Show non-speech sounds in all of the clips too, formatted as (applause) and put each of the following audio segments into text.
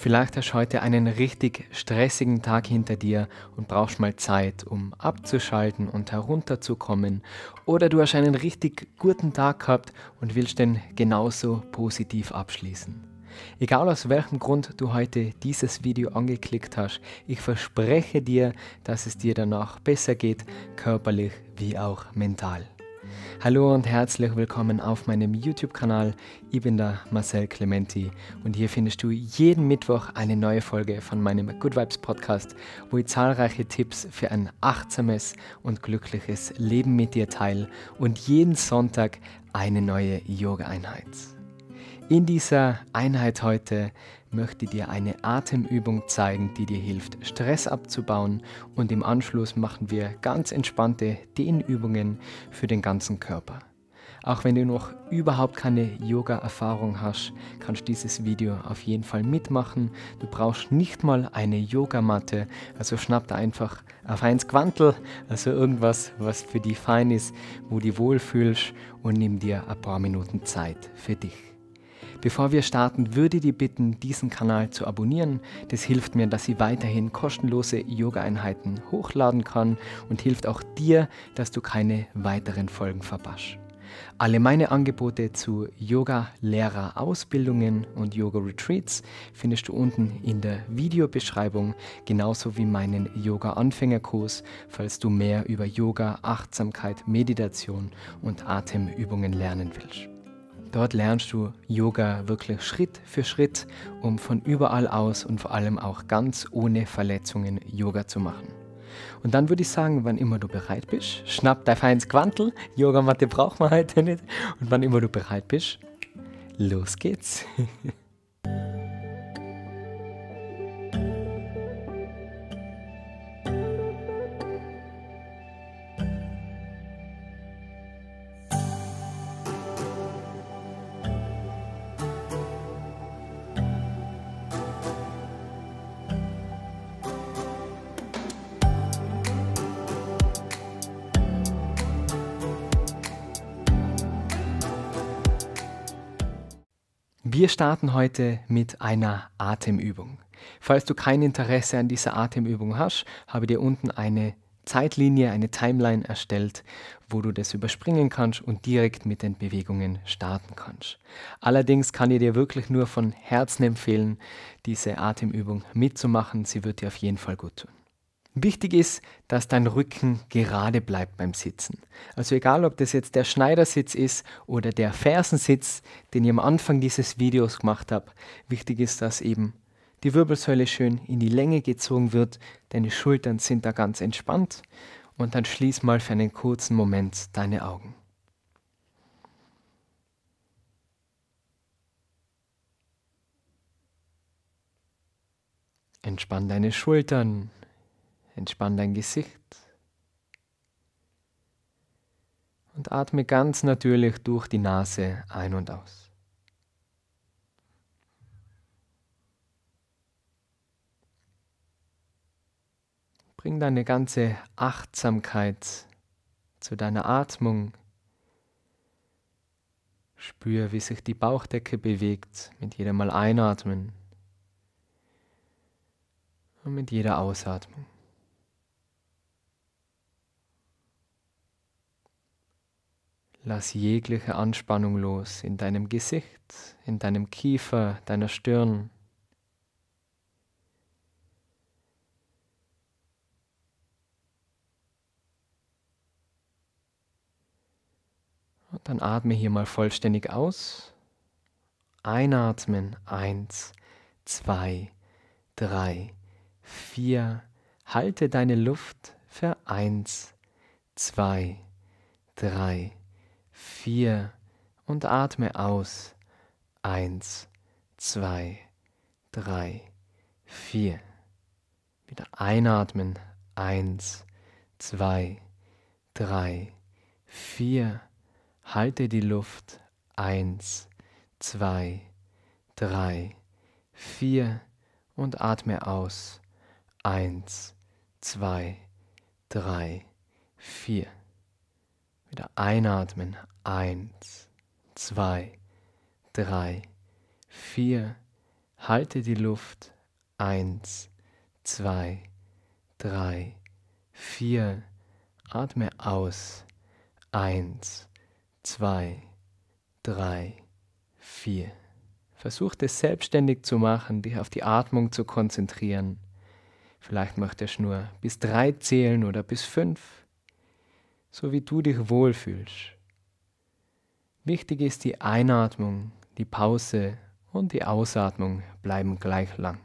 Vielleicht hast du heute einen richtig stressigen Tag hinter dir und brauchst mal Zeit, um abzuschalten und herunterzukommen. Oder du hast einen richtig guten Tag gehabt und willst den genauso positiv abschließen. Egal aus welchem Grund du heute dieses Video angeklickt hast, ich verspreche dir, dass es dir danach besser geht, körperlich wie auch mental. Hallo und herzlich willkommen auf meinem YouTube-Kanal. Ich bin der Marcel Clementi und hier findest du jeden Mittwoch eine neue Folge von meinem Good Vibes Podcast, wo ich zahlreiche Tipps für ein achtsames und glückliches Leben mit dir teile und jeden Sonntag eine neue Yoga-Einheit. In dieser Einheit heute möchte dir eine Atemübung zeigen, die dir hilft, Stress abzubauen und im Anschluss machen wir ganz entspannte Dehnübungen für den ganzen Körper. Auch wenn du noch überhaupt keine Yoga-Erfahrung hast, kannst du dieses Video auf jeden Fall mitmachen. Du brauchst nicht mal eine Yogamatte, also schnapp da einfach auf eins Quantel, also irgendwas, was für dich fein ist, wo du dich wohlfühlst und nimm dir ein paar Minuten Zeit für dich. Bevor wir starten, würde ich dir bitten, diesen Kanal zu abonnieren. Das hilft mir, dass ich weiterhin kostenlose Yoga-Einheiten hochladen kann und hilft auch dir, dass du keine weiteren Folgen verpasst. Alle meine Angebote zu Yoga-Lehrer-Ausbildungen und Yoga-Retreats findest du unten in der Videobeschreibung, genauso wie meinen Yoga-Anfängerkurs, falls du mehr über Yoga, Achtsamkeit, Meditation und Atemübungen lernen willst. Dort lernst du Yoga wirklich Schritt für Schritt, um von überall aus und vor allem auch ganz ohne Verletzungen Yoga zu machen. Und dann würde ich sagen, wann immer du bereit bist, schnapp dein feines Quantel, Yogamatte braucht man heute nicht, und wann immer du bereit bist, los geht's. (laughs) Wir starten heute mit einer Atemübung. Falls du kein Interesse an dieser Atemübung hast, habe ich dir unten eine Zeitlinie, eine Timeline erstellt, wo du das überspringen kannst und direkt mit den Bewegungen starten kannst. Allerdings kann ich dir wirklich nur von Herzen empfehlen, diese Atemübung mitzumachen. Sie wird dir auf jeden Fall gut tun. Wichtig ist, dass dein Rücken gerade bleibt beim Sitzen. Also egal, ob das jetzt der Schneidersitz ist oder der Fersensitz, den ich am Anfang dieses Videos gemacht habe, wichtig ist, dass eben die Wirbelsäule schön in die Länge gezogen wird, deine Schultern sind da ganz entspannt und dann schließ mal für einen kurzen Moment deine Augen. Entspann deine Schultern. Entspann dein Gesicht und atme ganz natürlich durch die Nase ein und aus. Bring deine ganze Achtsamkeit zu deiner Atmung. Spür, wie sich die Bauchdecke bewegt mit jedem Mal einatmen und mit jeder Ausatmung. Lass jegliche Anspannung los in deinem Gesicht, in deinem Kiefer, deiner Stirn. Und dann atme hier mal vollständig aus. Einatmen. Eins, zwei, drei, vier. Halte deine Luft für eins, zwei, drei, vier vier und atme aus. Eins, zwei, drei, vier. Wieder einatmen. Eins, zwei, drei, vier. Halte die Luft. Eins, zwei, drei, vier. Und atme aus. Eins, zwei, drei, vier. Wieder einatmen. Eins, zwei, drei, vier. Halte die Luft. Eins, zwei, drei, vier. Atme aus. Eins, zwei, drei, vier. Versuch es selbstständig zu machen, dich auf die Atmung zu konzentrieren. Vielleicht macht der Schnur bis drei zählen oder bis fünf so wie du dich wohlfühlst. Wichtig ist die Einatmung, die Pause und die Ausatmung bleiben gleich lang.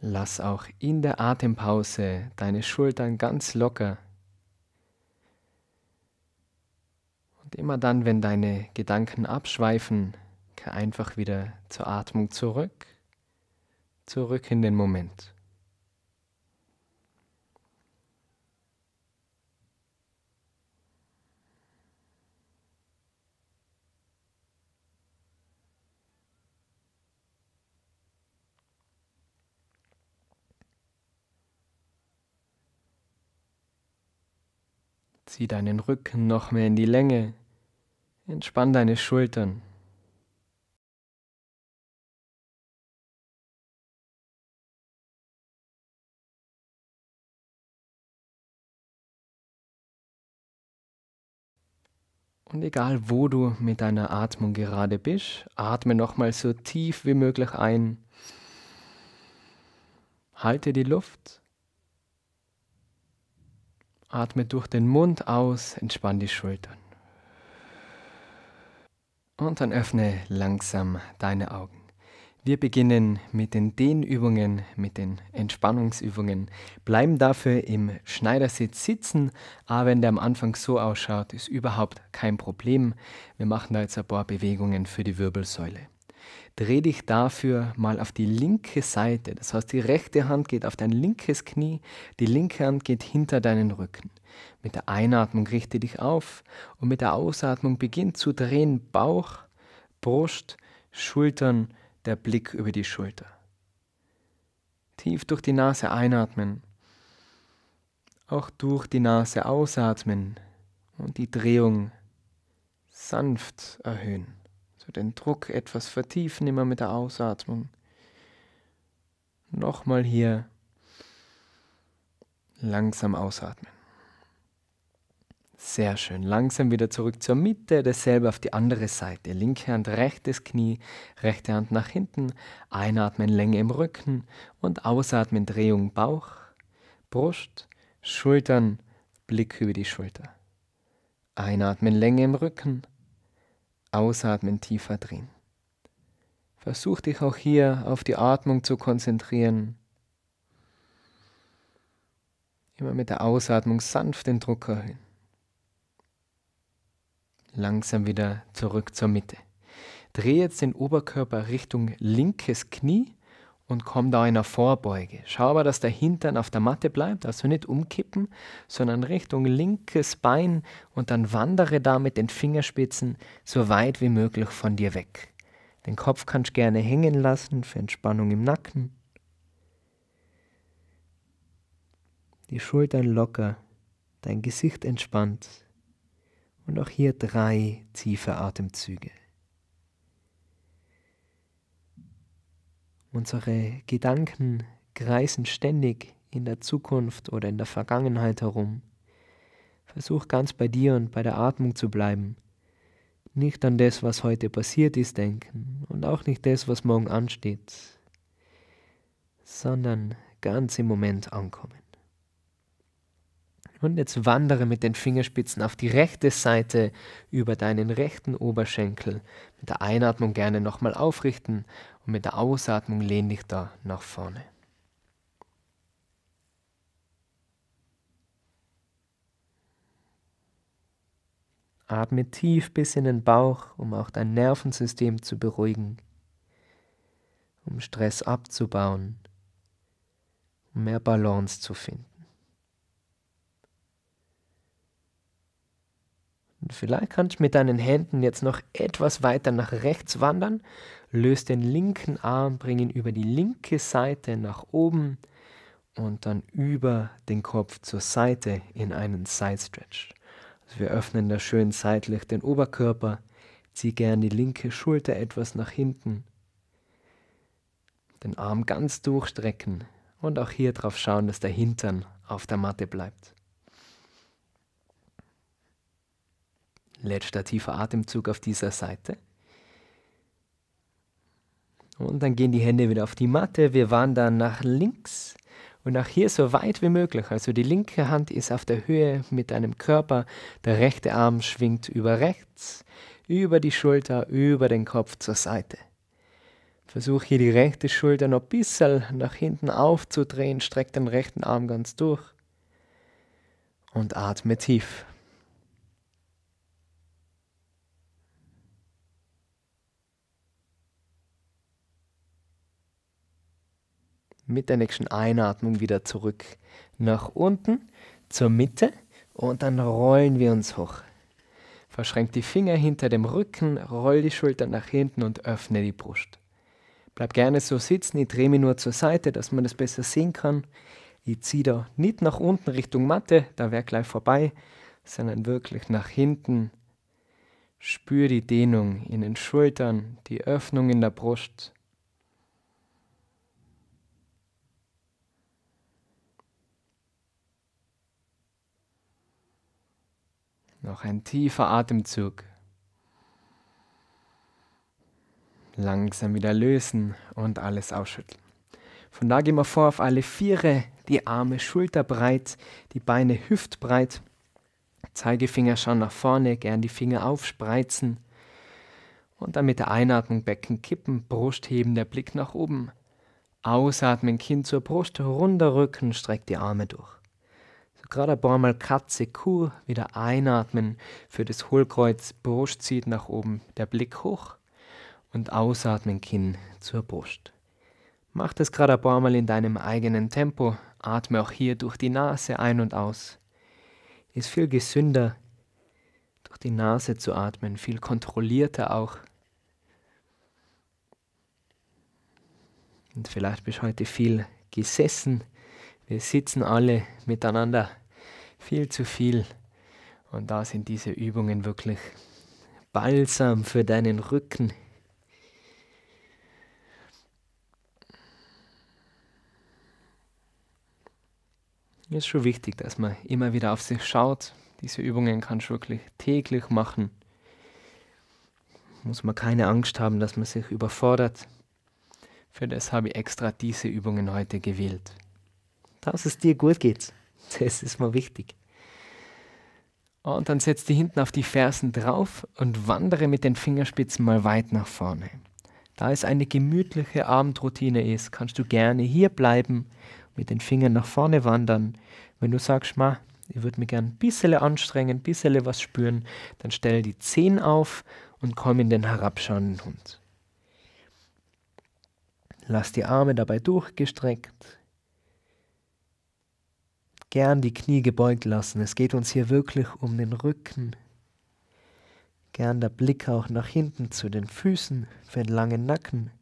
Lass auch in der Atempause deine Schultern ganz locker Und immer dann, wenn deine Gedanken abschweifen, kehr einfach wieder zur Atmung zurück, zurück in den Moment. Zieh deinen Rücken noch mehr in die Länge. Entspann deine Schultern. Und egal wo du mit deiner Atmung gerade bist, atme nochmal so tief wie möglich ein. Halte die Luft Atme durch den Mund aus, entspann die Schultern. Und dann öffne langsam deine Augen. Wir beginnen mit den Dehnübungen, mit den Entspannungsübungen. Bleiben dafür im Schneidersitz sitzen, aber ah, wenn der am Anfang so ausschaut, ist überhaupt kein Problem. Wir machen da jetzt ein paar Bewegungen für die Wirbelsäule dreh dich dafür mal auf die linke Seite. Das heißt, die rechte Hand geht auf dein linkes Knie, die linke Hand geht hinter deinen Rücken. Mit der Einatmung richte dich auf und mit der Ausatmung beginn zu drehen Bauch, Brust, Schultern, der Blick über die Schulter. Tief durch die Nase einatmen, auch durch die Nase ausatmen und die Drehung sanft erhöhen so den Druck etwas vertiefen, immer mit der Ausatmung. Nochmal hier langsam ausatmen. Sehr schön. Langsam wieder zurück zur Mitte, dasselbe auf die andere Seite. Linke Hand, rechtes Knie, rechte Hand nach hinten. Einatmen, Länge im Rücken und ausatmen, Drehung Bauch, Brust, Schultern, Blick über die Schulter. Einatmen, Länge im Rücken Ausatmen tiefer drin. Versuch dich auch hier auf die Atmung zu konzentrieren. Immer mit der Ausatmung sanft den Druck erhöhen. Langsam wieder zurück zur Mitte. Dreh jetzt den Oberkörper Richtung linkes Knie und komm da in der Vorbeuge. Schau aber, dass der Hintern auf der Matte bleibt, also nicht umkippen, sondern Richtung linkes Bein und dann wandere da mit den Fingerspitzen so weit wie möglich von dir weg. Den Kopf kannst du gerne hängen lassen für Entspannung im Nacken. Die Schultern locker, dein Gesicht entspannt. Und auch hier drei tiefe Atemzüge. Unsere Gedanken kreisen ständig in der Zukunft oder in der Vergangenheit herum. Versuch ganz bei dir und bei der Atmung zu bleiben. Nicht an das, was heute passiert ist, denken und auch nicht das, was morgen ansteht, sondern ganz im Moment ankommen. Und jetzt wandere mit den Fingerspitzen auf die rechte Seite über deinen rechten Oberschenkel. Mit der Einatmung gerne nochmal aufrichten und mit der Ausatmung lehn dich da nach vorne. Atme tief bis in den Bauch, um auch dein Nervensystem zu beruhigen, um Stress abzubauen, um mehr Balance zu finden. Und vielleicht kannst du mit deinen Händen jetzt noch etwas weiter nach rechts wandern löst den linken Arm, bring ihn über die linke Seite nach oben und dann über den Kopf zur Seite in einen Side Stretch. Also wir öffnen da schön seitlich den Oberkörper, zieh gern die linke Schulter etwas nach hinten, den Arm ganz durchstrecken und auch hier drauf schauen, dass der Hintern auf der Matte bleibt. Letzter tiefer Atemzug auf dieser Seite. Und dann gehen die Hände wieder auf die Matte. Wir wandern nach links und nach hier so weit wie möglich. Also die linke Hand ist auf der Höhe mit deinem Körper, der rechte Arm schwingt über rechts, über die Schulter, über den Kopf zur Seite. Versuch hier die rechte Schulter noch ein bisschen nach hinten aufzudrehen, streck den rechten Arm ganz durch und atme tief. mit der nächsten Einatmung wieder zurück nach unten zur Mitte und dann rollen wir uns hoch. Verschränk die Finger hinter dem Rücken, roll die Schultern nach hinten und öffne die Brust. Bleib gerne so sitzen, ich drehe mich nur zur Seite, dass man das besser sehen kann. Ich ziehe da nicht nach unten Richtung Matte, da wäre gleich vorbei, sondern wirklich nach hinten. Spür die Dehnung in den Schultern, die Öffnung in der Brust. Noch ein tiefer Atemzug. Langsam wieder lösen und alles ausschütteln. Von da gehen wir vor auf alle Viere, die Arme schulterbreit, die Beine hüftbreit. Zeigefinger schauen nach vorne, gern die Finger aufspreizen. Und dann mit der Einatmung Becken kippen, Brust heben, der Blick nach oben. Ausatmen, Kinn zur Brust, runder Rücken, streckt die Arme durch. Gerade ein paar Mal Katze-Kuh, wieder einatmen, für das Hohlkreuz Brust zieht nach oben, der Blick hoch und ausatmen Kinn zur Brust. Mach das gerade ein paar Mal in deinem eigenen Tempo, atme auch hier durch die Nase ein und aus. Ist viel gesünder, durch die Nase zu atmen, viel kontrollierter auch. Und vielleicht bist du heute viel gesessen. Wir sitzen alle miteinander viel zu viel. Und da sind diese Übungen wirklich Balsam für deinen Rücken. Es ist schon wichtig, dass man immer wieder auf sich schaut. Diese Übungen kannst du wirklich täglich machen. Muss man keine Angst haben, dass man sich überfordert. Für das habe ich extra diese Übungen heute gewählt. Dass es dir gut geht. (laughs) Das ist mir wichtig. Und dann setz dich hinten auf die Fersen drauf und wandere mit den Fingerspitzen mal weit nach vorne. Da es eine gemütliche Abendroutine ist, kannst du gerne hier bleiben, mit den Fingern nach vorne wandern. Wenn du sagst, ma, ich würde mir gerne ein bisschen anstrengen, ein bisschen was spüren, dann stell die Zehen auf und komm in den herabschauenden Hund. Lass die Arme dabei durchgestreckt, gern die Knie gebeugt lassen. Es geht uns hier wirklich um den Rücken. Gern der Blick auch nach hinten zu den Füßen für den langen Nacken.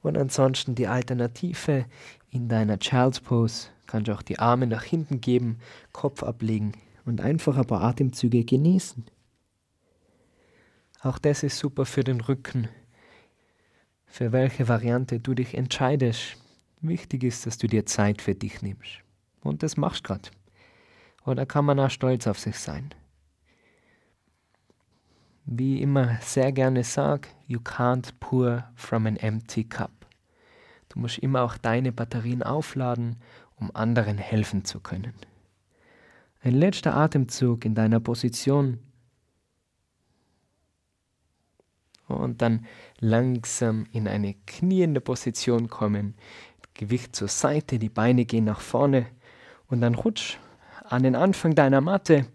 Und ansonsten die Alternative in deiner Child's Pose. Kannst du auch die Arme nach hinten geben, Kopf ablegen und einfach ein paar Atemzüge genießen. Auch das ist super für den Rücken. Für welche Variante du dich entscheidest, wichtig ist, dass du dir Zeit für dich nimmst. Und das machst du gerade. Und da kann man auch stolz auf sich sein. Wie ich immer sehr gerne sage, you can't pour from an empty cup. Du musst immer auch deine Batterien aufladen, um anderen helfen zu können. Ein letzter Atemzug in deiner Position. Und dann langsam in eine kniende Position kommen. Gewicht zur Seite, die Beine gehen nach vorne. Und dann rutsch an den Anfang deiner Matte.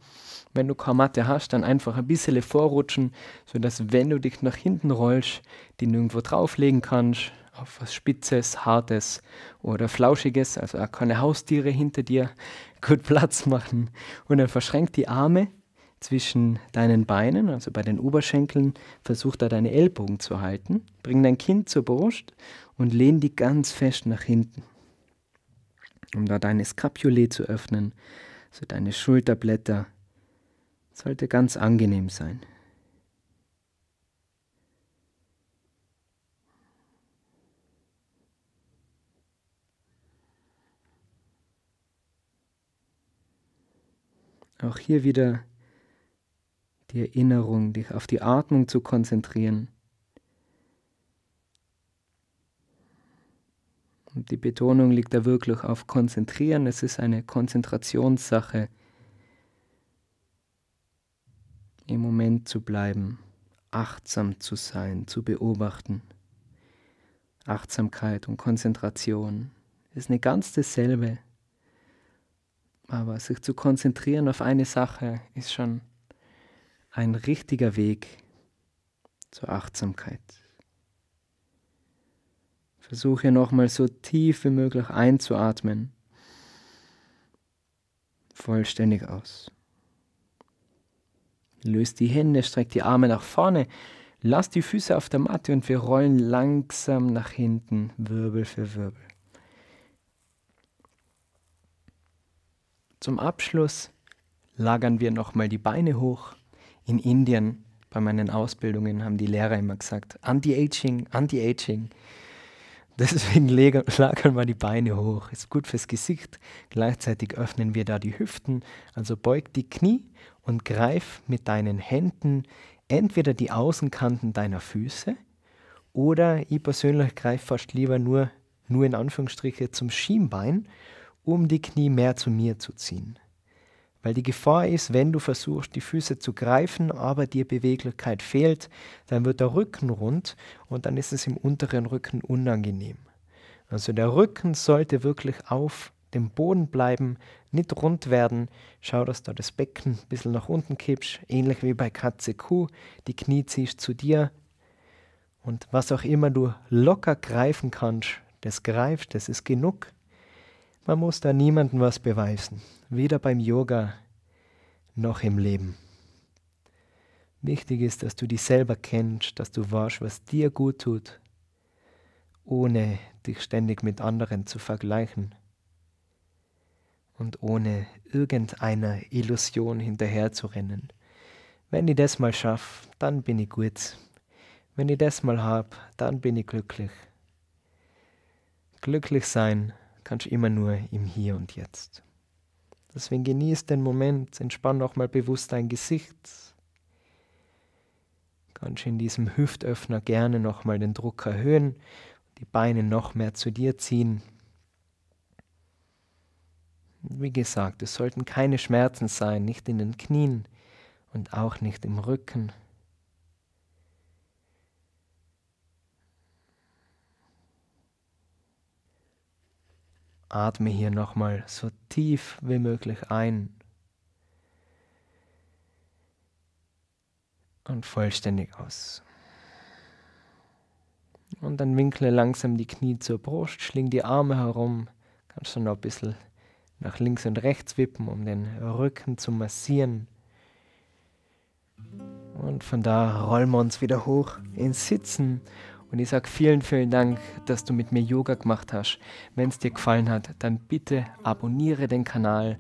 Wenn du keine Matte hast, dann einfach ein bisschen vorrutschen, sodass, wenn du dich nach hinten rollst, die nirgendwo drauflegen kannst, auf was Spitzes, Hartes oder Flauschiges, also auch keine Haustiere hinter dir, (laughs) gut Platz machen. Und dann verschränk die Arme zwischen deinen Beinen, also bei den Oberschenkeln, versuch da deine Ellbogen zu halten. Bring dein Kind zur Brust und lehn die ganz fest nach hinten um da deine Skapulé zu öffnen, so deine Schulterblätter. Sollte ganz angenehm sein. Auch hier wieder die Erinnerung, dich auf die Atmung zu konzentrieren. und Die Betonung liegt da wirklich auf Konzentrieren. Es ist eine Konzentrationssache, im Moment zu bleiben, achtsam zu sein, zu beobachten. Achtsamkeit und Konzentration ist eine ganz dasselbe. Aber sich zu konzentrieren auf eine Sache ist schon ein richtiger Weg zur Achtsamkeit. Versuche nochmal so tief wie möglich einzuatmen. Vollständig aus. Löst die Hände, streckt die Arme nach vorne, lass die Füße auf der Matte und wir rollen langsam nach hinten, Wirbel für Wirbel. Zum Abschluss lagern wir nochmal die Beine hoch. In Indien bei meinen Ausbildungen haben die Lehrer immer gesagt, Anti-Aging, Anti-Aging. Deswegen (laughs) lagern wir die Beine hoch. Ist gut fürs Gesicht. Gleichzeitig öffnen wir da die Hüften. Also beug die Knie und greif mit deinen Händen entweder die Außenkanten deiner Füße oder ich persönlich greife fast lieber nur, nur in Anführungsstriche zum Schienbein, um die Knie mehr zu mir zu ziehen. Weil die Gefahr ist, wenn du versuchst, die Füße zu greifen, aber dir Beweglichkeit fehlt, dann wird der Rücken rund und dann ist es im unteren Rücken unangenehm. Also der Rücken sollte wirklich auf dem Boden bleiben, nicht rund werden. Schau, dass du das Becken ein bisschen nach unten kippst, ähnlich wie bei Katze Kuh. Die Knie ziehst zu dir. Und was auch immer du locker greifen kannst, das greifst, das ist genug. Man muss da niemandem was beweisen, weder beim Yoga noch im Leben. Wichtig ist, dass du dich selber kennst, dass du weißt, was dir gut tut, ohne dich ständig mit anderen zu vergleichen und ohne irgendeiner Illusion hinterherzurennen. Wenn ich das mal schaffe, dann bin ich gut. Wenn ich das mal habe, dann bin ich glücklich. Glücklich sein kannst immer nur im Hier und Jetzt. Deswegen genieß den Moment, entspann auch mal bewusst dein Gesicht. Kannst in diesem Hüftöffner gerne nochmal den Druck erhöhen, die Beine noch mehr zu dir ziehen. Wie gesagt, es sollten keine Schmerzen sein, nicht in den Knien und auch nicht im Rücken. atme hier nochmal so tief wie möglich ein und vollständig aus. Und dann winkle langsam die Knie zur Brust, schling die Arme herum, kannst du noch ein bisschen nach links und rechts wippen, um den Rücken zu massieren. Und von da rollen wir uns wieder hoch ins Sitzen und ich sage vielen, vielen Dank, dass du mit mir Yoga gemacht hast. Wenn es dir gefallen hat, dann bitte abonniere den Kanal.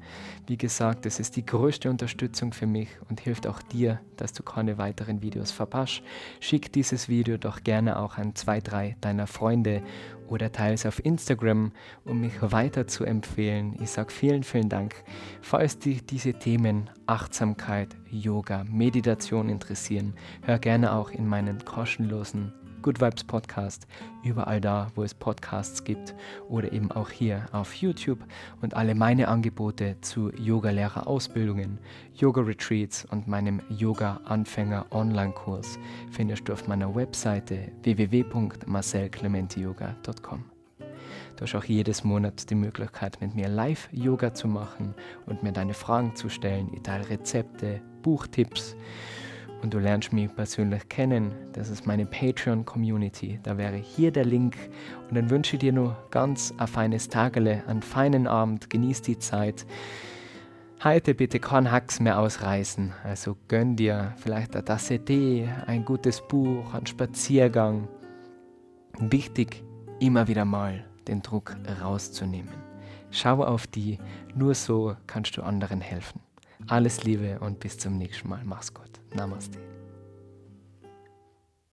Wie gesagt, es ist die größte Unterstützung für mich und hilft auch dir, dass du keine weiteren Videos verpasst. Schick dieses Video doch gerne auch an zwei, drei deiner Freunde oder teile es auf Instagram, um mich weiter zu empfehlen. Ich sage vielen, vielen Dank. Falls dich diese Themen Achtsamkeit, Yoga, Meditation interessieren, hör gerne auch in meinen kostenlosen Good Vibes Podcast, überall da, wo es Podcasts gibt oder eben auch hier auf YouTube und alle meine Angebote zu Yoga-Lehrerausbildungen, Yoga-Retreats und meinem Yoga-Anfänger-Online-Kurs findest du auf meiner Webseite www.marcelclementiyoga.com. Du hast auch jedes Monat die Möglichkeit, mit mir Live-Yoga zu machen und mir deine Fragen zu stellen. Ich teile Rezepte, Buchtipps und du lernst mich persönlich kennen, das ist meine Patreon-Community. Da wäre hier der Link. Und dann wünsche ich dir nur ganz ein feines Tagele, einen feinen Abend, genieß die Zeit. Heute bitte kein Hacks mehr ausreißen. Also gönn dir vielleicht eine Tasse Tee, ein gutes Buch, einen Spaziergang. Wichtig, immer wieder mal den Druck rauszunehmen. Schau auf die, nur so kannst du anderen helfen. Alles Liebe und bis zum nächsten Mal. Mach's gut. नमस्ते